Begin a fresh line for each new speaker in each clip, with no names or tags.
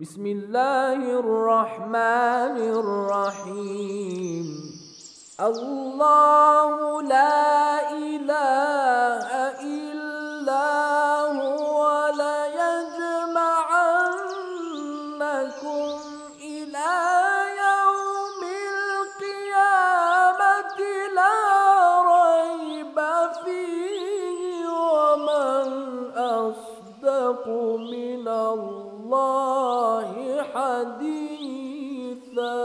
بسم الله الرحمن الرحيم الله لا إله حديثا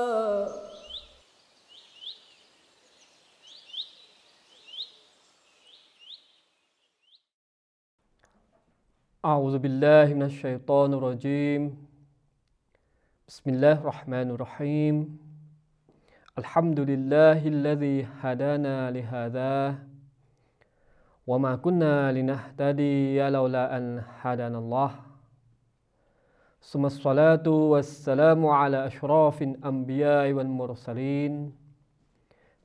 أعوذ بالله من الشيطان الرجيم بسم الله الرحمن الرحيم الحمد لله الذي هدانا لهذا وما كنا لنهتدي لولا أن هدانا الله ثم الصلاة والسلام على أشراف الأنبياء والمرسلين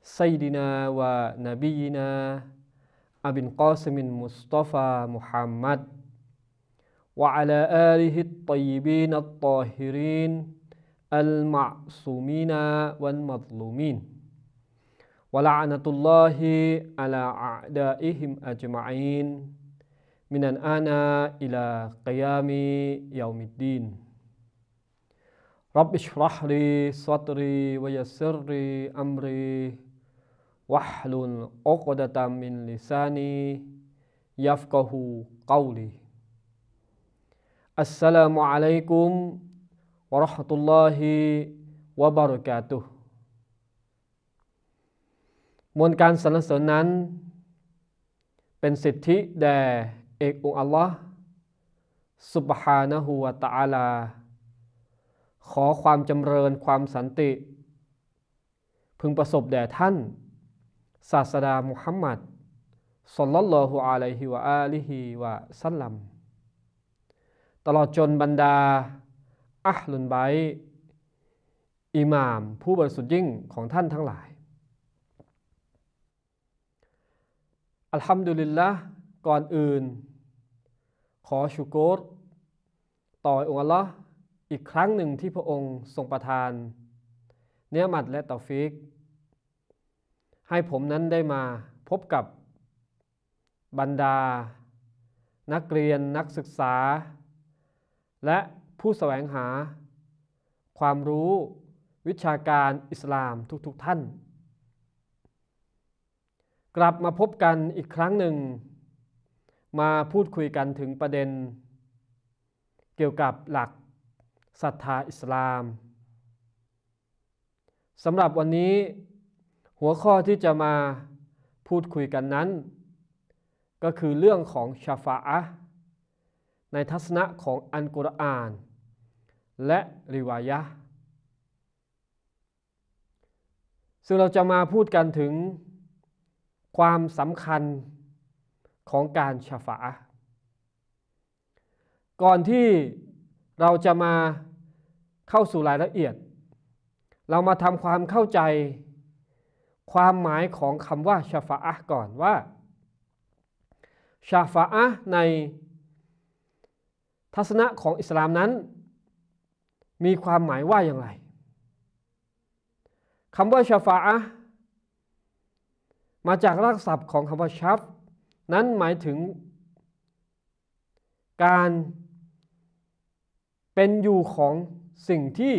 سيدنا ونبينا أبي القاسم المصطفى محمد وعلى آله الطيبين الطاهرين المعصومين والمظلومين ولعنة الله على أعدائهم أجمعين minan ana ila qiyami yaumiddin Rabbi shrah li sadri wa yassir amri wahlul 'uqdatam min lisani yafqahu qawli Assalamualaikum warahmatullahi wabarakatuh Muôn can sẵn sớn นั้นเป็นสิทธิแด่เอกองอัลลอฮ์สุบฮานะฮูวะตะอาลา ขอความจำเริญความสันติ พึงประสบแด่ท่านศาสดามุฮัมมัดสลลัลลอฮุอะลัยฮิวะอาลิฮิวะสัลลัมตลอดจนบรรดาอัลลุนไบอิหม่าม ผู้บริสุทธิ์ยิ่งของท่านทั้งหลาย อัลฮัมดุลิลละก่อนอื่นขอชูโกรต่อองค์ัลลอฮ์อีกครั้งหนึ่งที่พระองค์ทรงประทาน เนื้อมัดและตอฟิก ให้ผมนั้นได้มาพบกับบรรดา นักเรียนนักศึกษา และผู้แสวงหา ความรู้วิชาการอิสลามทุกๆทท่าน กลับมาพบกันอีกครั้งหนึ่งมาพูดคุยกันถึงประเด็น เกี่ยวกับหลักศรัทธาอิสลามสำหรับวันนี้หัวข้อที่จะมาพูดคุยกันนั้น ก็คือเรื่องของชาฟาอในทัศนะของอันกุรอาน และริวายะ ซึ่งเราจะมาพูดกันถึงความสำคัญของการชฝาก่อนที่เราจะมาเข้าสู่รายละเอียด เรามาทำความเข้าใจความหมายของคำว่าชฝาก่อนว่าชาาในทัศนะของอิสลามนั้น มีความหมายว่าอย่างไรคำว่าชาามาจากรากศัพท์ของคำว่า ชัฟนั้นหมายถึงการเป็นอยู่ของสิ่งที่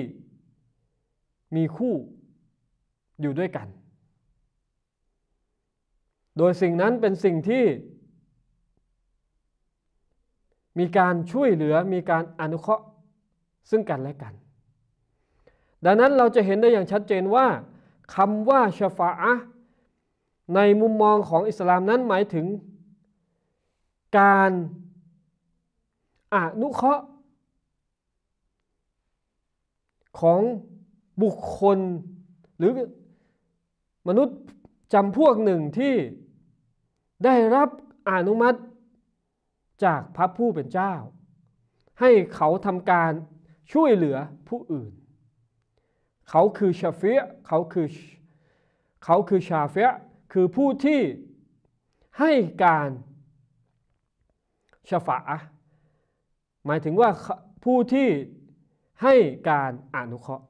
มีคู่อยู่ด้วยกัน โดยสิ่งนั้นเป็นสิ่งที่ มีการช่วยเหลือมีการอนุเคราะห์ซึ่งกันและกัน ดังนั้นเราจะเห็นได้อย่างชัดเจนว่าคำว่าชฟาอะในมุมมองของอิสลามนั้นหมายถึงการอนุเคราะห์ ของบุคคลหรือมนุษย์จำพวกหนึ่งที่ได้รับอนุมัติ จากพระผู้เป็นเจ้า ให้เขาทำการช่วยเหลือผู้อื่น เขาคือชาเฟียเขาคือ เขาคือชาเฟียคือผู้ที่ให้การชฟาหมายถึงว่าผู้ที่ให้การอนุเคราะห์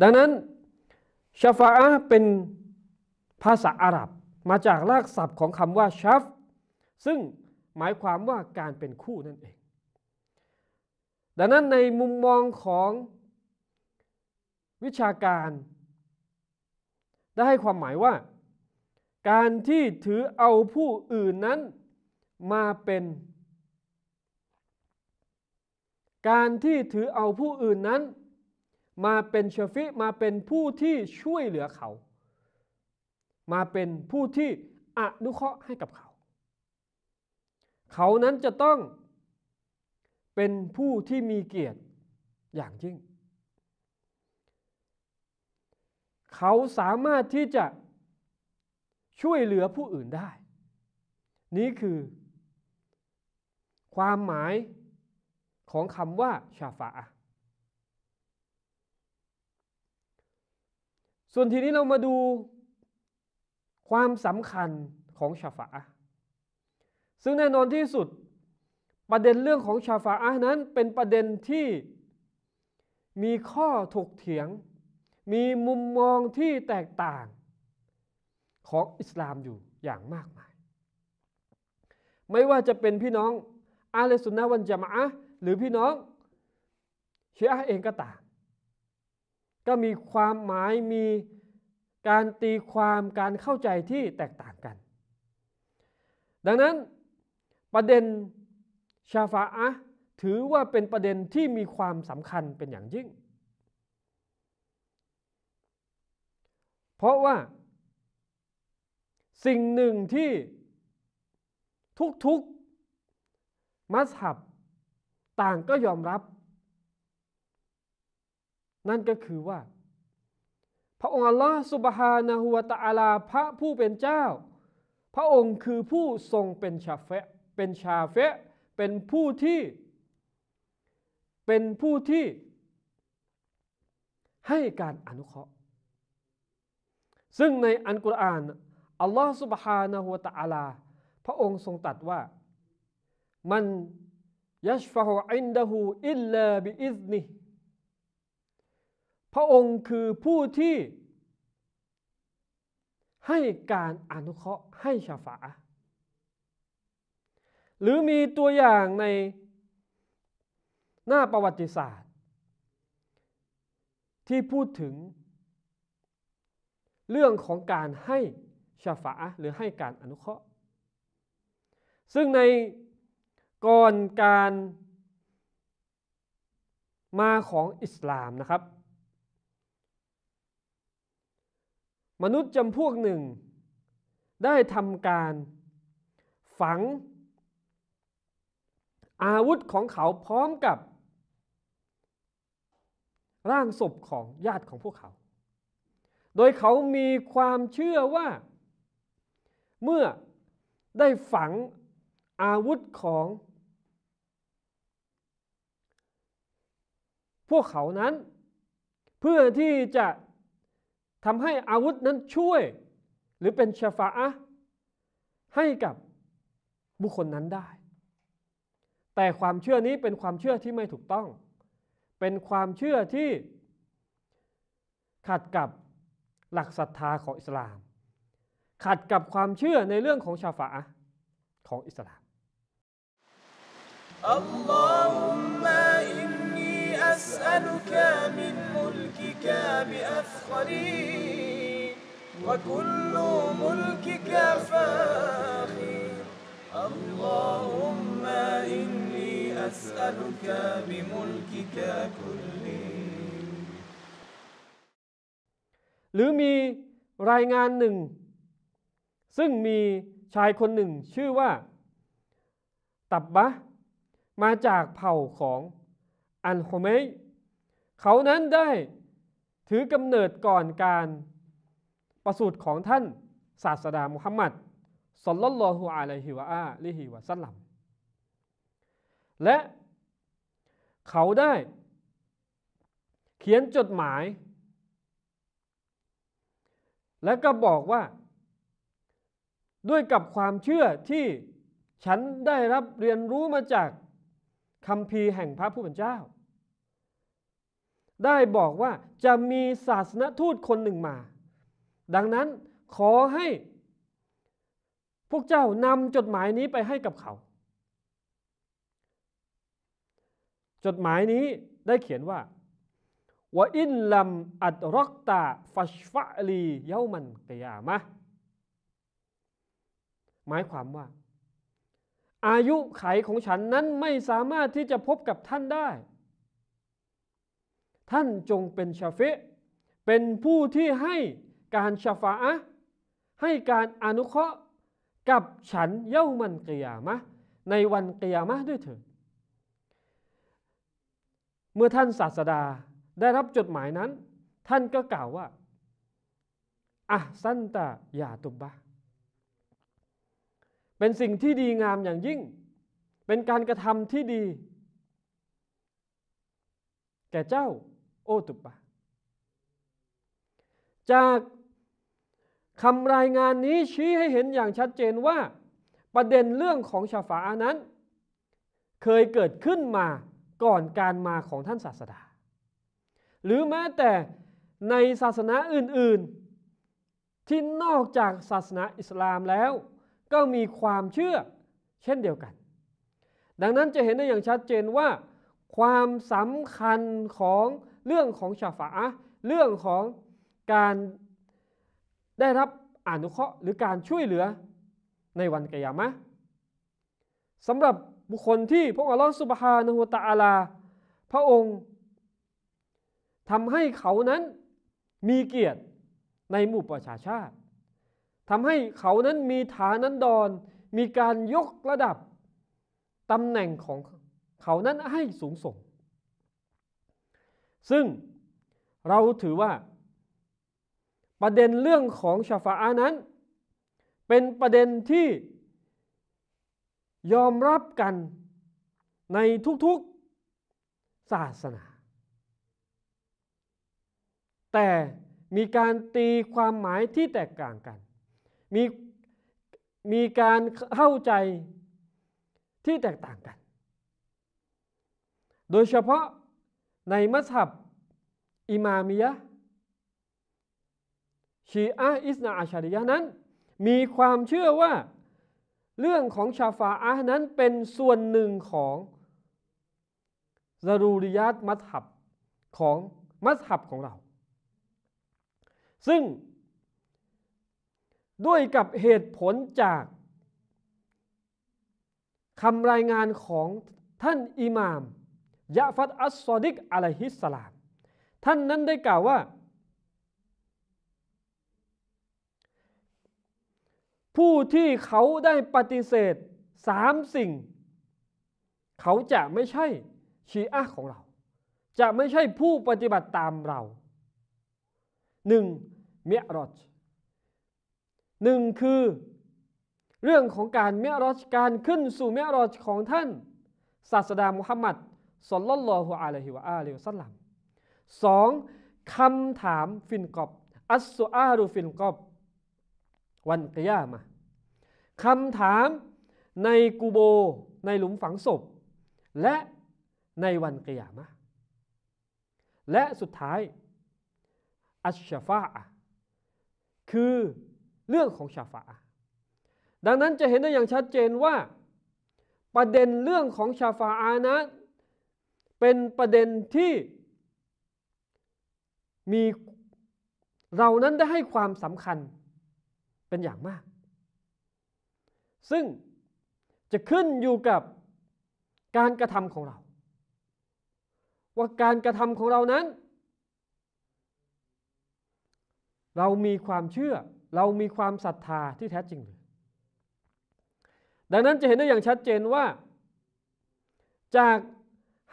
ดังนั้นชฟาเป็นภาษาอาหรับมาจากรากศัพท์ของคำว่าชัฟซึ่งหมายความว่าการเป็นคู่นั่นเอง ดังนั้นในมุมมองของวิชาการ ได้ให้ความหมายว่า การที่ถือเอาผู้อื่นนั้นมาเป็นการที่ถือเอาผู้อื่นนั้น มาเป็นชฟิ มาเป็นผู้ที่ช่วยเหลือเขา มาเป็นผู้ที่ อนุเคราะห์ให้กับเขา เขานั้นจะต้องเป็นผู้ที่มีเกียรติอย่างยิ่งเขาสามารถที่จะช่วยเหลือผู้อื่นได้ นี่คือความหมายของคำว่าชาฟาะส่วนทีนี้เรามาดู ความสำคัญของชาฟาะซึ่งแน่นอนที่สุดประเด็นเรื่องของชาฟาอะนั้นเป็นประเด็นที่มีข้อถกเถียง มีมุมมองที่แตกต่างของอิสลามอยู่อย่างมากมาย ไม่ว่าจะเป็นพี่น้องอาเลสุนนะวันจามะหรือพี่น้องเชียเองก็ตามก็มีความหมายมีการตีความการเข้าใจที่แตกต่างกัน ดังนั้นประเด็นชาฟาอะถือว่าเป็นประเด็นที่มีความสำคัญเป็นอย่างยิ่ง เพราะว่า สิ่งหนึ่งที่ทุกมัสฮับต่างก็ยอมรับ นั่นก็คือว่า พระองค์อัลลอฮ์สุบฮานะฮุวตะอาลาพระผู้เป็นเจ้า พระองค์คือผู้ทรงเป็นชาเฟะ เป็นชาเฟะเป็นผู้ที่ เป็นผู้ที่ ให้การอนุเคราะห์ ซึ่งในอันกุรอานอัลลอฮ์สุบฮานะฮุวตะอาลา พระองค์ทรงตัดว่ามันยัชฟะฮ์อินดะฮูอิลลาบิอิซนิพระองค์คือผู้ที่ ให้การอนุเคราะห์ให้ชาฝาหรือมีตัวอย่างใน หน้าประวัติศาสตร์ ที่พูดถึง เรื่องของการให้ชาฝาหรือให้การอนุเคราะห์ ซึ่งในก่อนการมาของอิสลามนะครับ มนุษย์จำพวกหนึ่งได้ทำการฝังอาวุธของเขาพร้อมกับ ร่างศพของญาติของพวกเขา โดยเขามีความเชื่อว่า เมื่อได้ฝังอาวุธของพวกเขานั้น เพื่อที่จะทำให้อาวุธนั้นช่วย หรือเป็นชฟาอะให้กับบุคคลนั้นได้ แต่ความเชื่อนี้เป็นความเชื่อที่ไม่ถูกต้องเป็นความเชื่อที่ขัดกับหลักศรัทธาของอิสลาม ขัดกับความเชื่อในเรื่องของชาฟาะของอิสลามอัลลอฮุมะ أسألك من ملكك بأفخري وكل ملكك فاخر اللهم إني أسألك بملكك ك ل ي หรือมีรายงานหนึ่ง ซึ่งมีชายคนหนึ่งชื่อว่า ตับบะ มาจากเผ่าของอันโฮเมยเขานั้นได้ถือกำเนิดก่อนการประสูติของท่านศาสดามุฮัมมัดสลลัลลอฮุอะลัยฮิวะอาลิฮิวะสัลลัม และเขาได้เขียนจดหมาย และก็บอกว่า ด้วยกับความเชื่อที่ฉันได้รับเรียนรู้มาจากคำพีแห่งพระผู้เป็นเจ้าได้บอกว่าจะมีศาสนทูตคนหนึ่งมา ดังนั้นขอให้พวกเจ้านำจดหมายนี้ไปให้กับเขา จดหมายนี้ได้เขียนว่าวอินลัมอัดรักตาฟัชฟะลีเยอามันกยามะหมายความว่า อายุไขของฉันนั้นไม่สามารถที่จะพบกับท่านได้ท่านจงเป็นชาเฟเป็นผู้ที่ให้การชาฟะให้การอนุเคราะห์กับฉันเย้ามันกิยามะในวันกิยามะด้วยเถิด เมื่อท่านศาสดา ได้รับจดหมายนั้น ท่านก็กล่าวว่าอะสันตะยาตุบะเป็นสิ่งที่ดีงามอย่างยิ่ง เป็นการกระทำที่ดี แก่เจ้าโอตุปะจากคำรายงานนี้ชี้ให้เห็นอย่างชัดเจนว่า ประเด็นเรื่องของชาฟาอานั้นเคยเกิดขึ้นมาก่อนการมาของท่านศาสดา หรือแม้แต่ในศาสนาอื่น ๆที่นอกจากศาสนาอิสลามแล้ว ก็มีความเชื่อเช่นเดียวกัน ดังนั้นจะเห็นได้อย่างชัดเจนว่าความสำคัญของเรื่องของชาฝาเรื่องของการได้รับอนุเคราะห์หรือการช่วยเหลือในวันกิยามะสำหรับบุคคลที่พระอัลลอฮฺสุบฮานาฮูตะอาลาพระองค์ทำให้เขานั้นมีเกียรติในหมู่ประชาชาติทำให้เขานั้นมีฐานันดร มีการยกระดับตำแหน่งของเขานั้นให้สูงส่งซึ่งเราถือว่าประเด็นเรื่องของชาฟาอานั้น เป็นประเด็นที่ยอมรับกันในทุกๆ ศาสนา แต่มีการตีความหมายที่แตกต่างกัน มีมีการเข้าใจที่แตกต่างกัน โดยเฉพาะในมัสฮับอิมามียะชีอะอิสนาอาชาริยะนั้น มีความเชื่อว่าเรื่องของชาฟาอะนั้นเป็นส่วนหนึ่งของซารูริยัตมัสฮับของมัสฮับของเรา ซึ่งด้วยกับเหตุผลจากคำรายงานของท่านอิหม่ามยาฟัดอัสซอดิกอะลัยฮิสสลามท่านนั้นได้กล่าวว่า ผู้ที่เขาได้ปฏิเสธสามสิ่ง เขาจะไม่ใช่ชีอะของเรา จะไม่ใช่ผู้ปฏิบัติตามเราหนึ่งเมียรอชหนึ่งคือ เรื่องของการเมียรอชการขึ้นสู่เมียรอชของท่านศาสดามุฮัมมัดสลลัลลอฮุอะลัยฮิวะอาลิวสัลลัมสองคำถามฟินกอบอัสซุอารุฟินกอบ วันกิยามะคำถามในกูโบในหลุมฝังศพ และในวันกิยามะและสุดท้ายอัชชฟาคือเรื่องของชาฟาดังนั้นจะเห็นได้อย่างชัดเจนว่า ประเด็นเรื่องของชาฟาอานะเป็นประเด็นที่มีเรานั้นได้ให้ความสำคัญเป็นอย่างมาก ซึ่งจะขึ้นอยู่กับการกระทำของเรา ว่าการกระทำของเรานั้น เรามีความเชื่อเรามีความศรัทธาที่แท้จริงหรือดังนั้นจะเห็นได้อย่างชัดเจนว่าจาก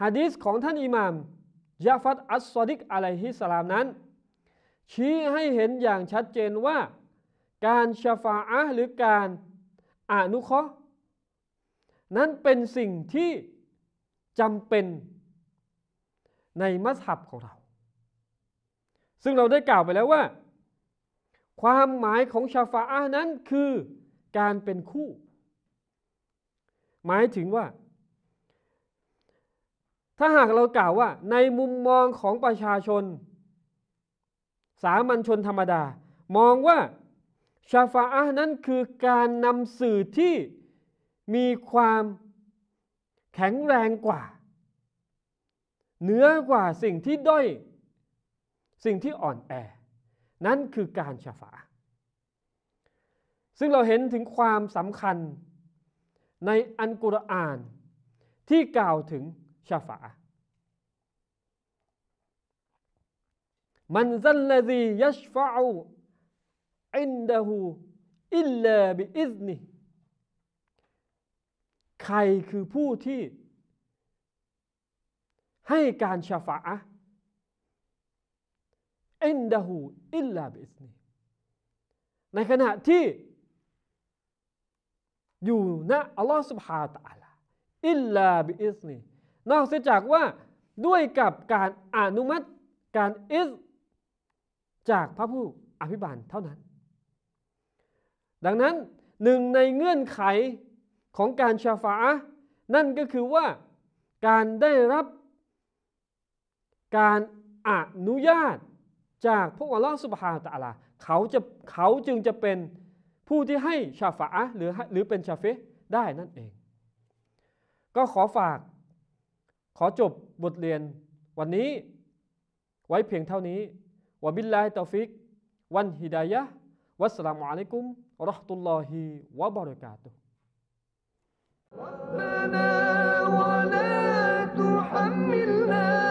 ะดีษของท่านอิหม่ามยาฟัดอัสซอดิกอะลัยฮิสลามนั้น ชี้ให้เห็นอย่างชัดเจนว่า การชฟาอะหรือการ อนุเคราะห์ นั้นเป็นสิ่งที่จำเป็นในมัสฮับของเรา ซึ่งเราได้กล่าวไปแล้วว่า ความหมายของชาฟาอานั้นคือการเป็นคู่ หมายถึงว่าถ้าหากเรากล่าวว่าในมุมมองของประชาชน สามัญชนธรรมดามองว่าชาฟาอะนั้นคือการนำสื่อที่มีความแข็งแรงกว่า เหนือกว่าสิ่งที่ด้อย สิ่งที่อ่อนแอ นั่นคือการชาฟาซึ่งเราเห็นถึงความสำคัญในอันกุรอานที่กล่าวถึง شفعة من ذا الذي يشفع عنده إلا بإذنه ใครคือผู้ที่ให้การชาฟาอินดาหูอิลลาบิสนีในขณะที่อยู่ณอัลลอฮฺสุบฮาตะอัลลอิลลาบิอิสนีนอกเสียจากว่าด้วยกับการอนุมัติ การอิสจากพระผู้อภิบาลเท่านั้น ดังนั้นหนึ่งในเงื่อนไขของการชาฟานั่นก็คือว่าการได้รับ การอนุญาต จากพระอัลลอฮฺสุบฮานตะลาเขาจะเขาจึงจะเป็นผู้ที่ให้ชาฟาหรือหรือเป็นชาเฟได้นั่นเอง ก็ขอฝากขอจบบทเรียนวันนี้ ไว้เพียงเท่านี้วบิลลาฮิตอฟิก วันฮิดายะ วัสลามุอะลัยกุมรอฮ์ตุลลอฮิวะบะริกาตุ ربنا ولا تحملنا